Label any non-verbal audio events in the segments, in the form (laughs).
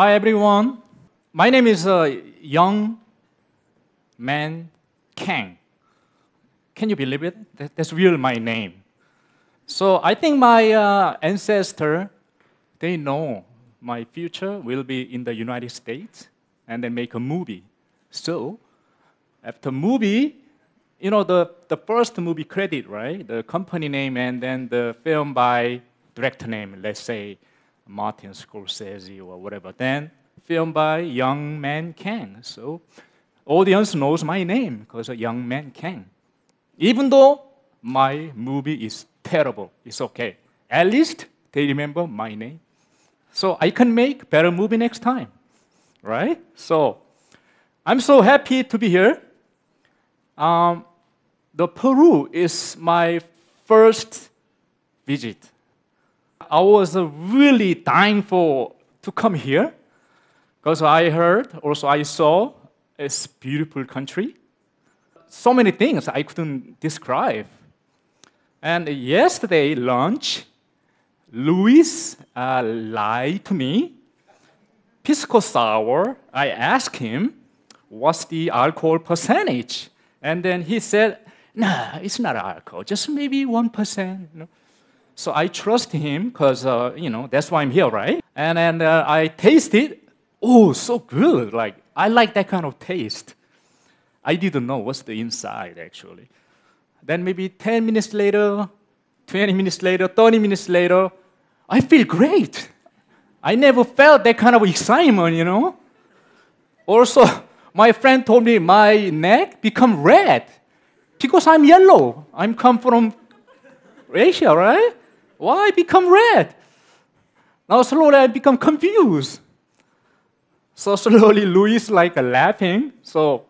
Hi, everyone. My name is uh, Young Man Kang. Can you believe it? That, that's really my name. So I think my uh, ancestor, they know my future will be in the United States and then make a movie. So after movie, you know, the, the first movie credit, right? The company name and then the film by director name, let's say Martin Scorsese or whatever. Then film by Young Man Kang. So audience knows my name because Young Man Kang. Even though my movie is terrible, it's okay. At least they remember my name. So I can make better movie next time, right? So I'm so happy to be here. Um, the Peru is my first visit I was really dying for to come here because I heard, also I saw it's beautiful country. So many things I couldn't describe. And yesterday lunch, Luis uh, lied to me. Pisco sour. I asked him, "What's the alcohol percentage?" And then he said, "No, nah, it's not alcohol. Just maybe one percent." You know? So I trust him because, uh, you know, that's why I'm here, right? And then uh, I taste it. Oh, so good. Like, I like that kind of taste. I didn't know what's the inside, actually. Then maybe 10 minutes later, 20 minutes later, 30 minutes later, I feel great. I never felt that kind of excitement, you know? Also, my friend told me my neck become red because I'm yellow. I'm come from Asia, right? Why I become red? Now slowly I become confused. So (laughs) slowly Louis like uh, laughing. So,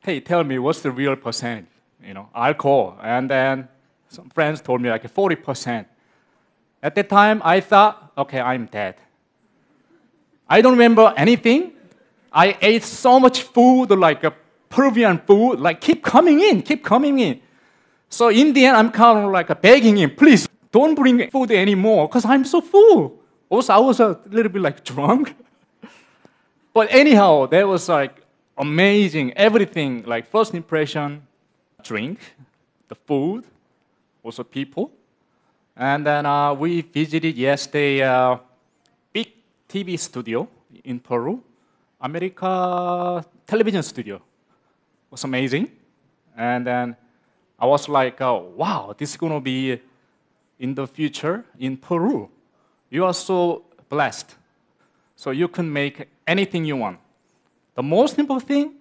hey, tell me what's the real percent? You know, alcohol. And then some friends told me like 40%. At that time, I thought, okay, I'm dead. I don't remember anything. I ate so much food, like a uh, Peruvian food, like keep coming in, keep coming in. So in the end, I'm kind of like begging him, please, don't bring food anymore because I'm so full. Also, I was a little bit like drunk. but anyhow, that was like amazing. Everything, like first impression, drink, the food, also people. And then uh, we visited yesterday uh, big TV studio in Peru, America television studio. It was amazing. And then I was like, oh, wow, this is going to be in the future in Peru. You are so blessed. So you can make anything you want. The most important thing,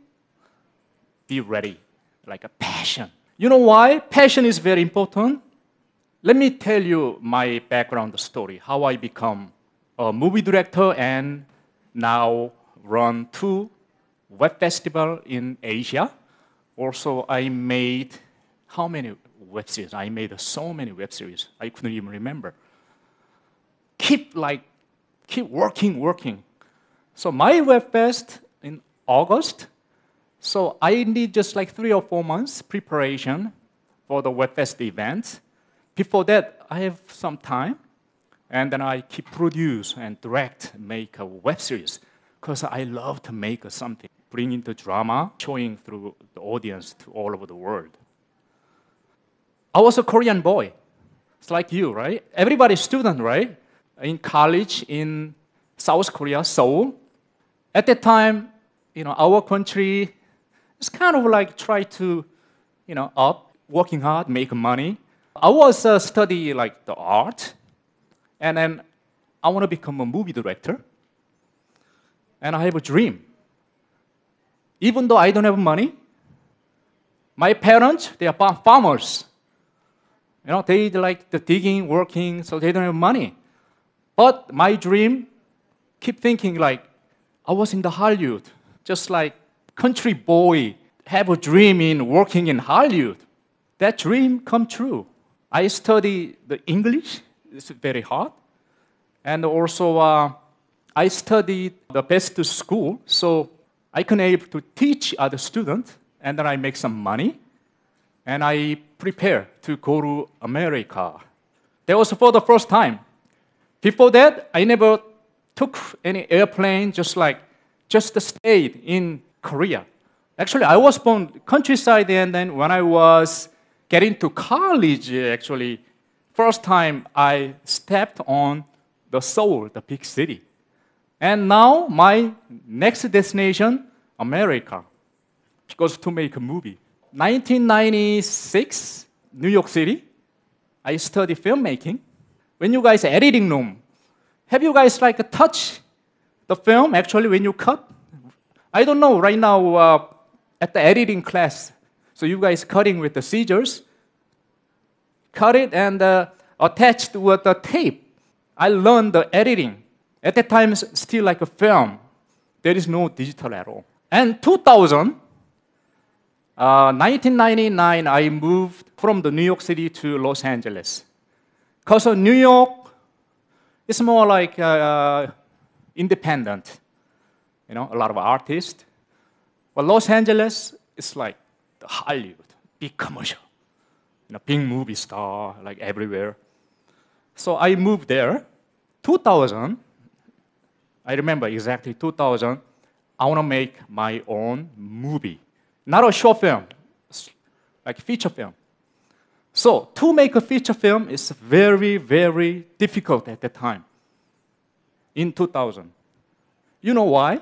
be ready, like a passion. You know why? Passion is very important. Let me tell you my background story, how I become a movie director and now run two web festival in Asia. Also, I made how many web series. I made so many web series. I couldn't even remember. Keep like, keep working, working. So my web fest in August. So I need just like three or four months preparation for the web fest event. Before that, I have some time, and then I keep produce and direct, make a web series, because I love to make something, bringing the drama, showing through the audience to all over the world. I was a Korean boy. It's like you, right? Everybody's student, right? In college in South Korea, Seoul. At that time, you know, our country is kind of like try to, you know, up, working hard, make money. I was uh, study like the art, and then I want to become a movie director. And I have a dream. Even though I don't have money, my parents, they are farmers. You know, they like the digging, working, so they don't have money. But my dream, keep thinking like, I was in the Hollywood, just like country boy, have a dream in working in Hollywood. That dream come true. I study the English, it's very hard. And also, uh, I studied the best school, so I can able to teach other students, and then I make some money and I prepared to go to America. That was for the first time. Before that, I never took any airplane, just like, just stayed in Korea. Actually, I was born countryside, and then when I was getting to college, actually, first time I stepped on the Seoul, the big city. And now my next destination, America, because to make a movie. 1996, New York City, I studied filmmaking. When you guys editing room, have you guys like touch the film actually when you cut? I don't know right now uh, at the editing class. So you guys cutting with the scissors, cut it and uh, attached with the tape. I learned the editing. At that time, still like a film. There is no digital at all. And 2000, 1999, uh, I moved from the New York City to Los Angeles. Because New York is more like uh, uh, independent. You know, a lot of artists. But Los Angeles is like the Hollywood, big commercial. You know, big movie star, like everywhere. So I moved there. 2000, I remember exactly 2000, I want to make my own movie not a short film, like feature film. So to make a feature film is very, very difficult at that time, in 2000. You know why?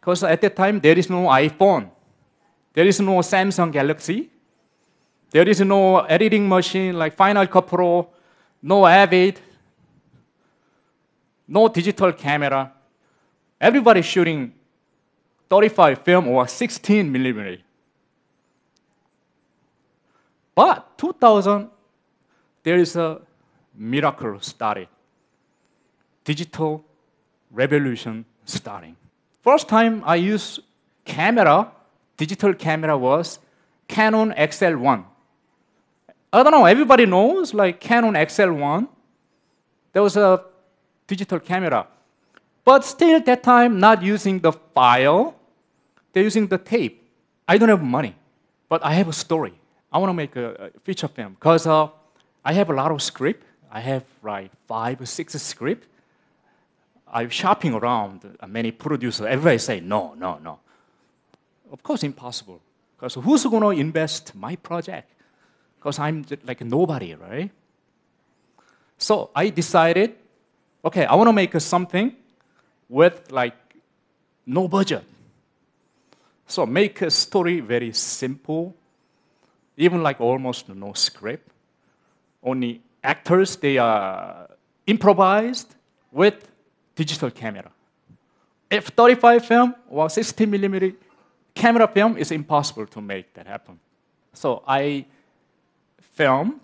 Because at that time, there is no iPhone. There is no Samsung Galaxy. There is no editing machine like Final Cut Pro, no Avid, no digital camera. Everybody shooting 35 film or 16 millimeter. But 2000, there is a miracle started. Digital revolution starting. First time I used camera, digital camera was Canon XL1. I don't know, everybody knows like Canon XL1. There was a digital camera. But still at that time, not using the file, they're using the tape. I don't have money, but I have a story. I want to make a, a feature film because uh, I have a lot of script. I have like five or six script. I'm shopping around uh, many producers. Everybody say no, no, no. Of course, impossible. Because who's going to invest my project? Because I'm like nobody, right? So I decided, okay, I want to make something with like no budget. So make a story very simple, even like almost no script. Only actors, they are improvised with digital camera. If 35 film or 60 millimeter camera film, it's impossible to make that happen. So I filmed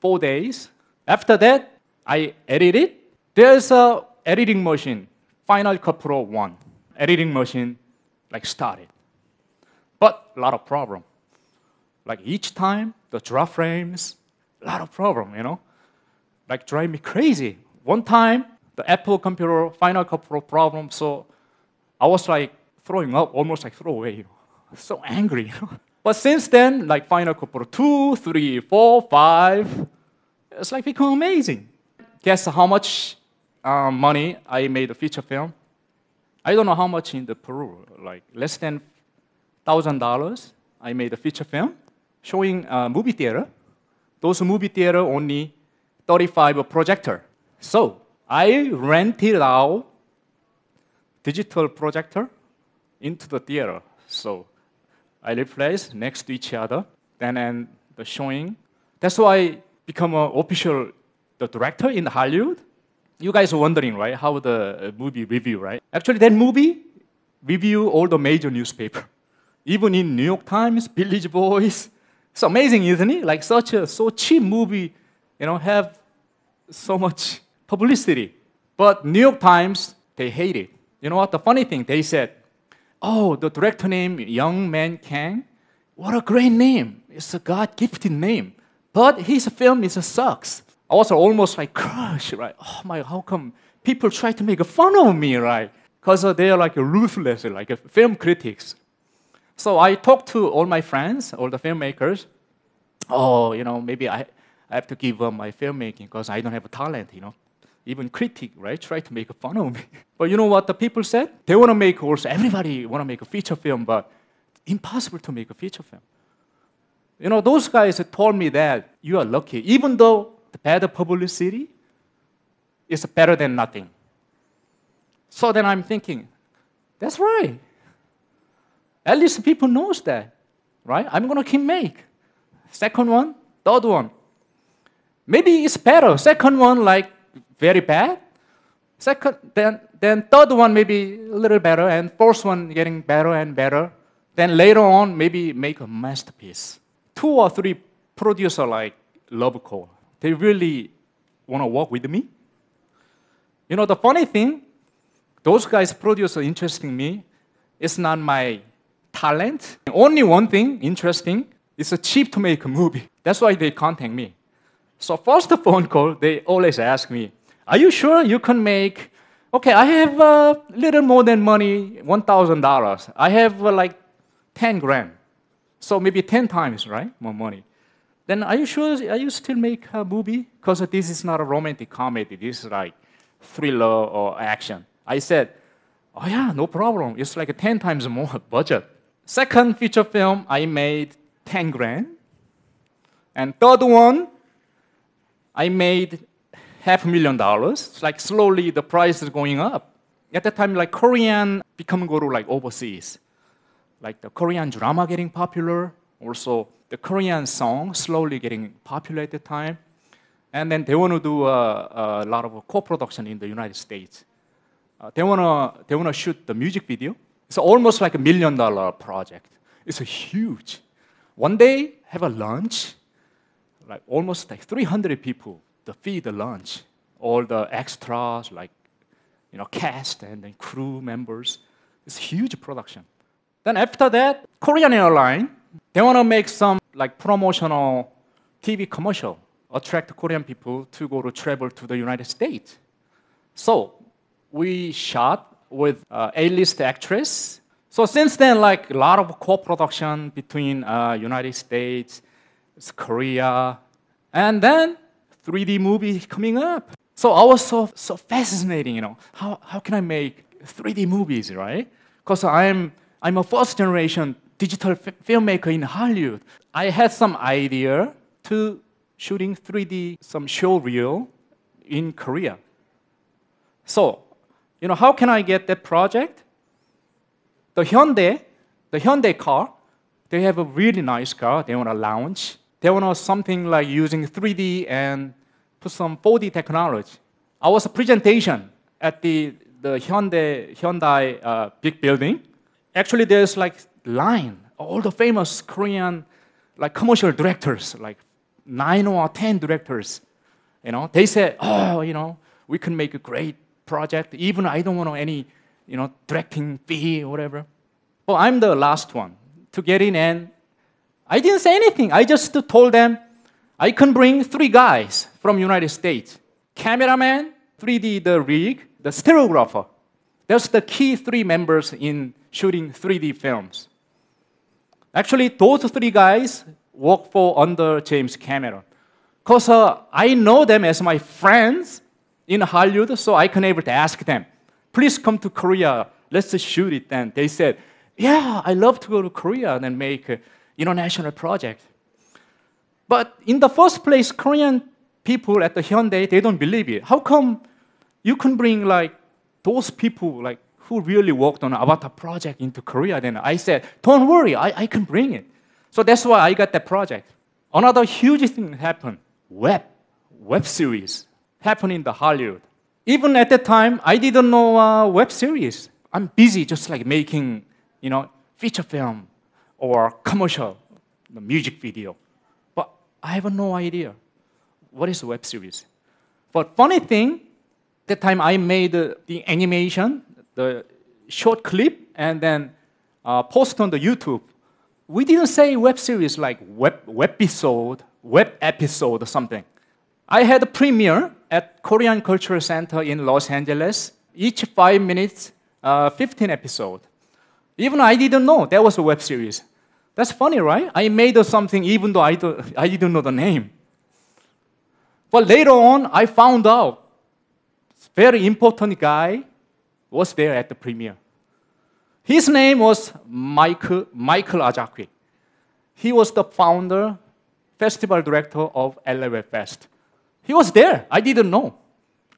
four days. After that, I edited. There's a editing machine, Final Cut Pro 1. Editing machine like started. But a lot of problem. Like each time, the draw frames, a lot of problem, you know? Like drive me crazy. One time, the Apple computer, Final couple of problem, so I was like throwing up, almost like throw away. (laughs) So angry. but since then, like Final Cut Pro 2, it's like become amazing. Guess how much uh, money I made a feature film? I don't know how much in the Peru, like less than thousand dollars. I made a feature film showing a movie theater, those movie theater only 35 projector. So I rented out digital projector into the theater. So I replaced next to each other, then and the showing. That's why I become an official the director in Hollywood. You guys are wondering, right, how the uh, movie review, right? Actually, that movie review all the major newspaper, (laughs) even in New York Times, Village Voice, it's amazing, isn't it? Like such a so cheap movie, you know, have so much publicity. But New York Times, they hate it. You know what? The funny thing, they said, oh, the director name, Young Man Kang, what a great name. It's a God-gifted name. But his film is a sucks. I was almost like crushed, right? Oh my, how come people try to make fun of me, right? Because uh, they're like ruthless, like uh, film critics. So I talked to all my friends, all the filmmakers. Oh, you know, maybe I, I have to give up my filmmaking because I don't have a talent, you know. Even critic, right, try to make fun of me. (laughs) but you know what the people said? They want to make also, everybody want to make a feature film, but impossible to make a feature film. You know, those guys told me that you are lucky. Even though the bad publicity is better than nothing. So then I'm thinking, that's right. At least people knows that, right? I'm gonna keep make. Second one, third one. Maybe it's better. Second one like very bad. Second, then then third one maybe a little better, and fourth one getting better and better. Then later on maybe make a masterpiece. Two or three producer like love call. They really wanna work with me. You know the funny thing, those guys produce interesting me. It's not my talent. Only one thing interesting it's a cheap to make a movie. That's why they contact me. So first phone call, they always ask me, "Are you sure you can make?" Okay, I have a little more than money, one thousand dollars. I have uh, like ten grand, so maybe ten times right more money. Then are you sure? Are you still make a movie? Because this is not a romantic comedy. This is like thriller or action. I said, "Oh yeah, no problem. It's like ten times more (laughs) budget." Second feature film, I made 10 grand. And third one, I made half a million dollars. Like slowly the price is going up. At that time, like Korean become go to like overseas. Like the Korean drama getting popular. Also the Korean song slowly getting popular at the time. And then they want to do a, a lot of co-production in the United States. Uh, they want to they wanna shoot the music video it's almost like a million dollar project. It's a huge. One day, have a lunch, like almost like 300 people to feed the lunch. All the extras, like, you know, cast and then crew members. It's huge production. Then after that, Korean airline, they want to make some like promotional TV commercial, attract Korean people to go to travel to the United States. So we shot with uh, A-list actress. So since then, like a lot of co-production between uh, United States, Korea, and then 3D movie coming up. So I was so, so fascinating, you know, how, how can I make 3D movies, right? Because I'm, I'm a first generation digital filmmaker in Hollywood. I had some idea to shooting 3D, some show reel in Korea. So you know, how can I get that project? The Hyundai, the Hyundai car, they have a really nice car. They want to launch. They want to something like using 3D and put some 4D technology. I was a presentation at the, the Hyundai, Hyundai uh, big building. Actually, there's like line, all the famous Korean like commercial directors, like nine or 10 directors, you know, they said, oh, you know, we can make a great project. Even I don't want any, you know, directing fee or whatever. Well, I'm the last one to get in, and I didn't say anything. I just told them I can bring three guys from United States: cameraman, 3D the rig, the stereographer. That's the key three members in shooting 3D films. Actually, those three guys work for under James Cameron. Because uh, I know them as my friends, in Hollywood, so I can able to ask them, please come to Korea, let's shoot it then. They said, yeah, I love to go to Korea and make an uh, international project. But in the first place, Korean people at the Hyundai, they don't believe it. How come you can bring like those people like who really worked on Avatar project into Korea? Then I said, don't worry, I, I can bring it. So that's why I got that project. Another huge thing happened, web, web series. Happened in the Hollywood. Even at that time, I didn't know uh, web series. I'm busy just like making, you know, feature film or commercial music video. But I have no idea what is a web series. But funny thing, that time I made uh, the animation, the short clip, and then uh, post on the YouTube. We didn't say web series like web episode, web episode or something. I had a premiere at Korean Cultural Center in Los Angeles, each five minutes, uh, 15 episode. Even I didn't know that was a web series. That's funny, right? I made something even though I, do, I didn't know the name. But later on, I found out very important guy was there at the premiere. His name was Michael, Michael Ajakwi. He was the founder, festival director of Web Fest. He was there. I didn't know.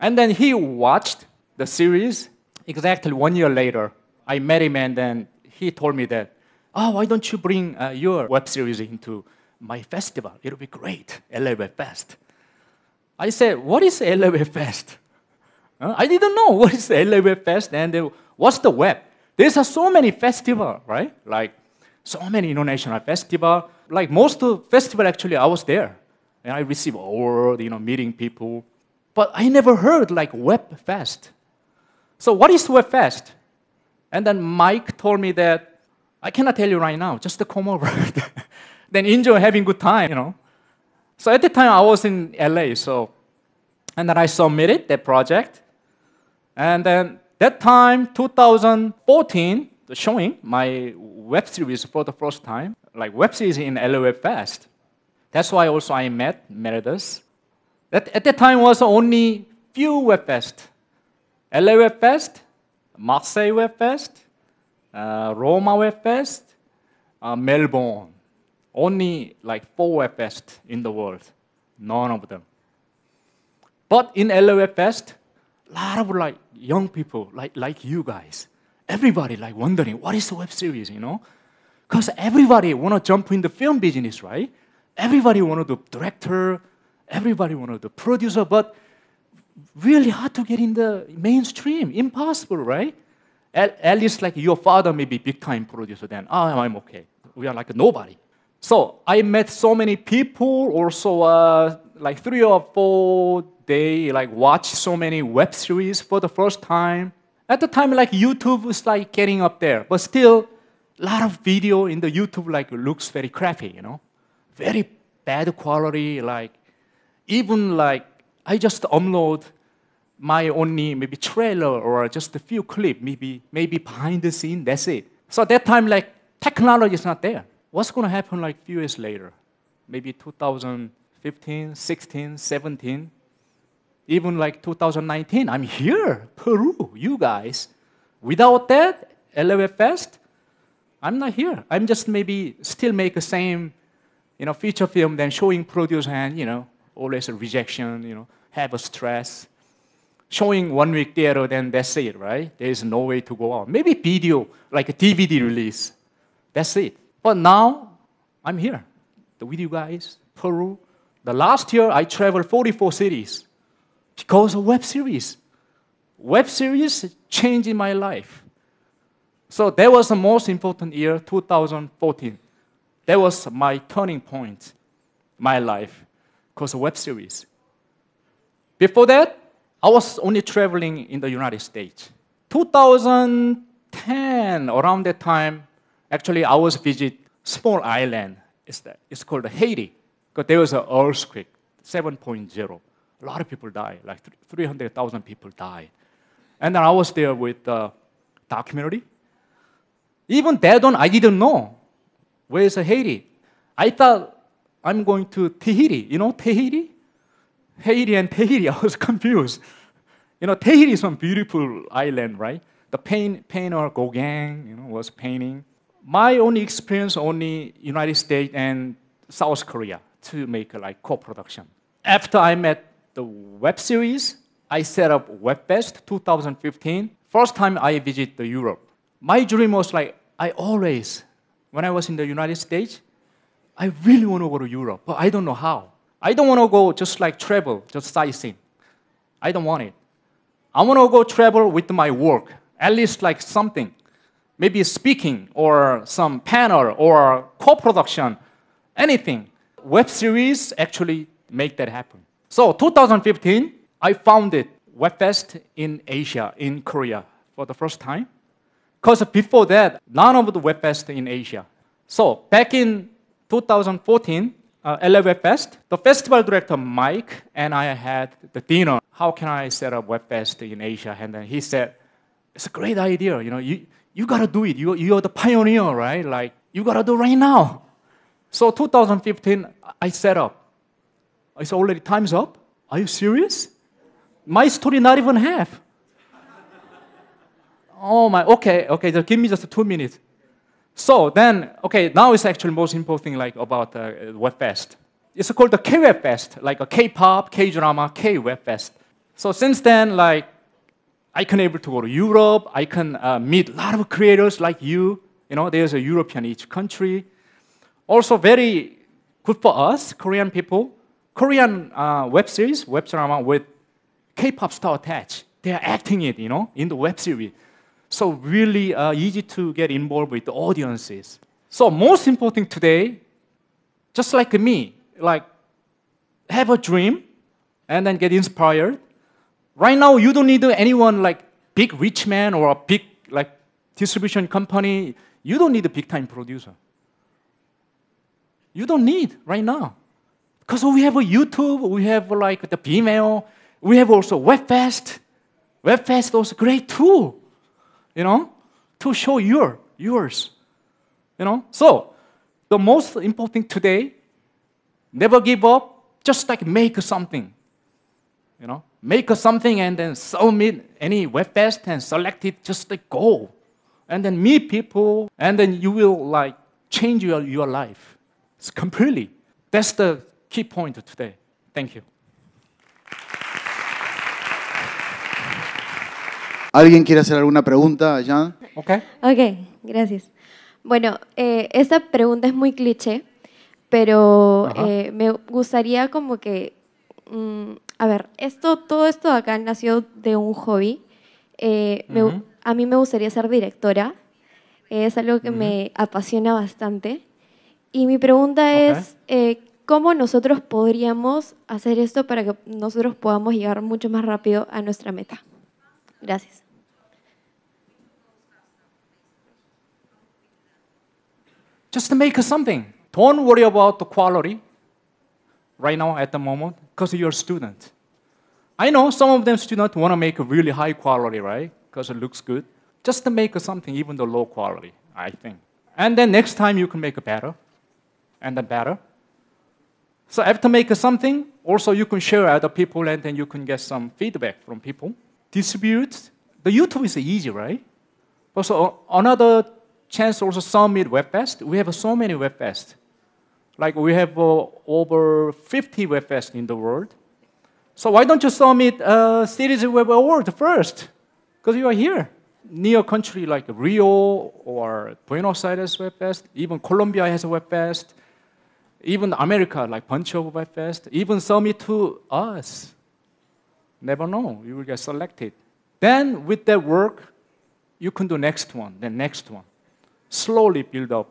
And then he watched the series. Exactly one year later, I met him, and then he told me that, oh, why don't you bring uh, your web series into my festival? It'll be great, LA Fest. I said, what is LA Fest? Uh, I didn't know what is LA Fest and uh, what's the web. There's uh, so many festival, right? Like so many international festival. Like most festival, actually, I was there and I receive award, you know, meeting people. But I never heard like WebFest. So what is WebFest? And then Mike told me that I cannot tell you right now. Just come over. (laughs) then enjoy having good time, you know. So at the time I was in LA, so and then I submitted that project. And then that time, 2014, showing my web series for the first time, like web series in LA Web Fest. That's why also I met Meredith. That at that time was only few webfest. LA Webfest, Marseille Webfest, uh, Roma Webfest, uh, Melbourne. Only like four webfest in the world. None of them. But in LA Webfest, a lot of like young people, like, like you guys, everybody like wondering what is the web series, you know? Because everybody want to jump in the film business, right? everybody wanted the director, everybody wanted the producer, but really hard to get in the mainstream. Impossible, right? At, at least like your father may be big time producer, then oh, I'm okay. We are like nobody. So I met so many people, also uh, like three or four day, like watch so many web series for the first time. At the time, like YouTube was like getting up there, but still, a lot of video in the YouTube like looks very crappy, you know very bad quality, like even like I just upload my only maybe trailer or just a few clip, maybe maybe behind the scene, that's it. So at that time like technology is not there. What's gonna happen like few years later? Maybe 2015, 16, 17, even like 2019, I'm here, Peru, you guys. Without that, LOA Fest, I'm not here. I'm just maybe still make the same you know, feature film then showing produce and, you know, always a rejection, you know, have a stress. Showing one week theater, then that's it, right? There is no way to go on. Maybe video, like a DVD release. That's it. But now I'm here. The video guys, Peru. The last year I traveled 44 cities because of web series. Web series changed my life. So that was the most important year, 2014. That was my turning point, my life, because of web series. Before that, I was only traveling in the United States. 2010, around that time, actually I was visit small island. It's, it's called Haiti. Because there was an earthquake, 7.0. A lot of people died, like 300,000 people died. And then I was there with the documentary. Even that one, I didn't know. Where's Haiti? I thought I'm going to Tahiti. You know Tahiti? Haiti and Tahiti. (laughs) I was confused. You know, Tahiti is some beautiful island, right? The paint, painter Gauguin you know, was painting. My only experience only United States and South Korea to make like co-production. After I met the web series, I set up WebFest 2015. First time I visit the Europe. My dream was like I always when I was in the United States, I really want to go to Europe, but I don't know how. I don't want to go just like travel, just sightseeing. I don't want it. I want to go travel with my work, at least like something. Maybe speaking or some panel or co production, anything. Web series actually make that happen. So 2015, I founded WebFest in Asia, in Korea, for the first time. Because before that, none of the web fest in Asia. So back in 2014, uh, LA Web Fest, the festival director Mike and I had the dinner. How can I set up Web Fest in Asia? And then he said, "It's a great idea. You know, you you gotta do it. You you're the pioneer, right? Like you gotta do right now." So 2015, I set up. It's already time's up. Are you serious? My story not even half oh my, okay, okay, just give me just two minutes. So then, okay, now it's actually most important like about uh, web fest. It's called the K-web fest, like a K-pop, K-drama, K-web fest. So since then, like, I can able to go to Europe. I can uh, meet a lot of creators like you. You know, there's a European each country. Also very good for us, Korean people. Korean uh, web series, web drama with K-pop star attached. They are acting it, you know, in the web series. So really uh, easy to get involved with the audiences. So most important today, just like me, like have a dream and then get inspired. Right now, you don't need anyone like big rich man or a big like distribution company. You don't need a big time producer. You don't need right now. Because we have a YouTube, we have like the Vimeo, we have also WebFest. WebFest was a great tool you know, to show your, yours. You know? So, the most important today, never give up, just like make something. You know, make something and then submit any webfest and select it, just like go. And then meet people, and then you will like change your, your life it's completely. That's the key point today. Thank you. ¿Alguien quiere hacer alguna pregunta, Jan? Ok. Ok, gracias. Bueno, eh, esta pregunta es muy cliché, pero eh, me gustaría como que, mm, a ver, esto, todo esto acá nació de un hobby. Eh, a mí me gustaría ser directora, es algo que me apasiona bastante. Y mi pregunta es, ¿cómo nosotros podríamos hacer esto para que nosotros podamos llegar mucho más rápido a nuestra meta? Gracias. Just make something. Don't worry about the quality right now at the moment because you're a student. I know some of them students want to make a really high quality, right? Because it looks good. Just to make something, even the low quality, I think. And then next time you can make a better, and then better. So after make something, also you can share other people, and then you can get some feedback from people. Distribute. The YouTube is easy, right? But so another Chance also summit webfest. We have so many webfests. Like we have uh, over 50 webfests in the world. So why don't you summit a series web award first? Because you are here. Near country like Rio or Buenos Aires Webfest, even Colombia has a Webfest, even America like bunch of Webfest, even summit to us. Never know, you will get selected. Then with that work, you can do next one, The next one. slowly build up.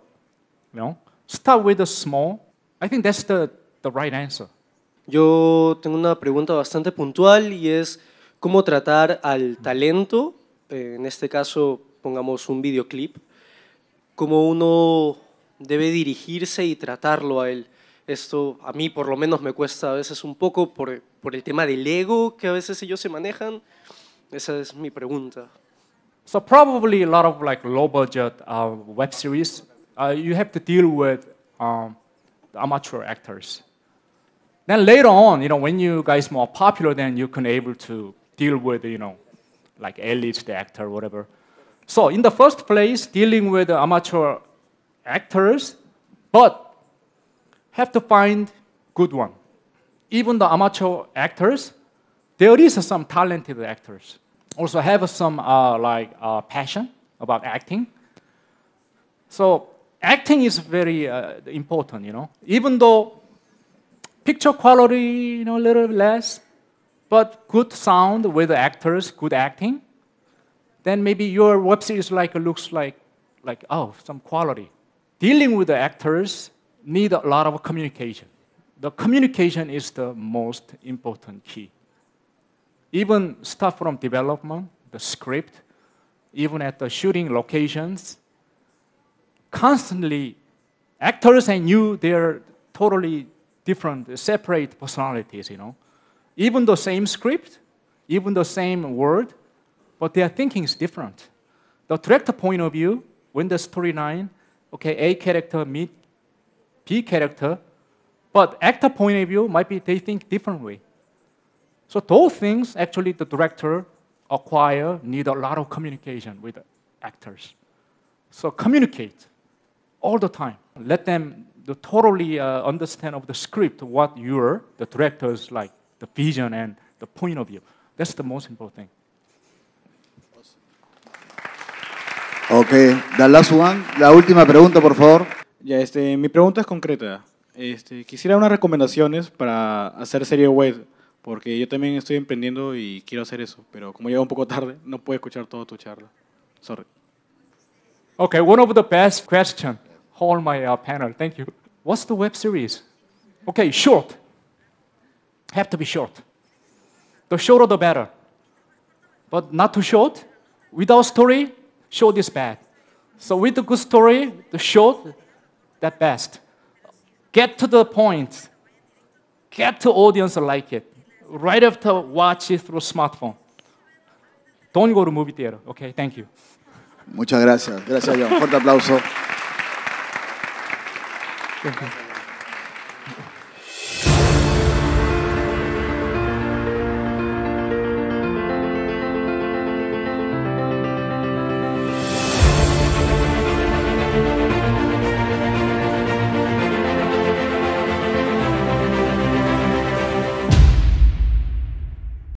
Start with the small. I think that's the, Yo tengo una pregunta bastante puntual y es cómo tratar al talento, eh, en este caso pongamos un videoclip, cómo uno debe dirigirse y tratarlo a él. Esto a mí por lo menos me cuesta a veces un poco por, por el tema del ego que a veces ellos se manejan. Esa es mi pregunta. So probably a lot of like low budget uh, web series, uh, you have to deal with um, amateur actors. Then later on, you know, when you guys more popular, then you can able to deal with, you know, like elite the actor, whatever. So in the first place, dealing with amateur actors, but have to find good one. Even the amateur actors, there is some talented actors also have some uh, like uh, passion about acting. So acting is very uh, important, you know. Even though picture quality, you know, a little less, but good sound with actors, good acting, then maybe your web series like looks like like oh some quality. Dealing with the actors need a lot of communication. The communication is the most important key even stuff from development, the script, even at the shooting locations, constantly actors and you, they're totally different, separate personalities, you know. Even the same script, even the same word, but their thinking is different. The director point of view, when the storyline, okay, A character meet B character, but actor point of view might be they think differently. So those things, actually, the director or choir need a lot of communication with actors. So communicate all the time. Let them totally uh, understand of the script what your the director's like the vision and the point of view. That's the most important thing. Okay, the last one, la última pregunta, por favor. Ya, este, mi pregunta es concreta. Este, quisiera unas recomendaciones para hacer serie web Porque yo también estoy emprendiendo y quiero hacer eso, pero como un poco tarde, no puedo escuchar toda tu charla. Sorry. Okay, one of the best question all my uh, panel. Thank you. What's the web series? Okay, short. Have to be short. The shorter the better. But not too short. Without story, short is bad. So with a good story, the short, that best. Get to the point. Get to audience like it right after watch it through smartphone. Don't go to movie theater. Okay, thank you. Muchas gracias. Gracias, John. Fuerte aplauso. Thank you.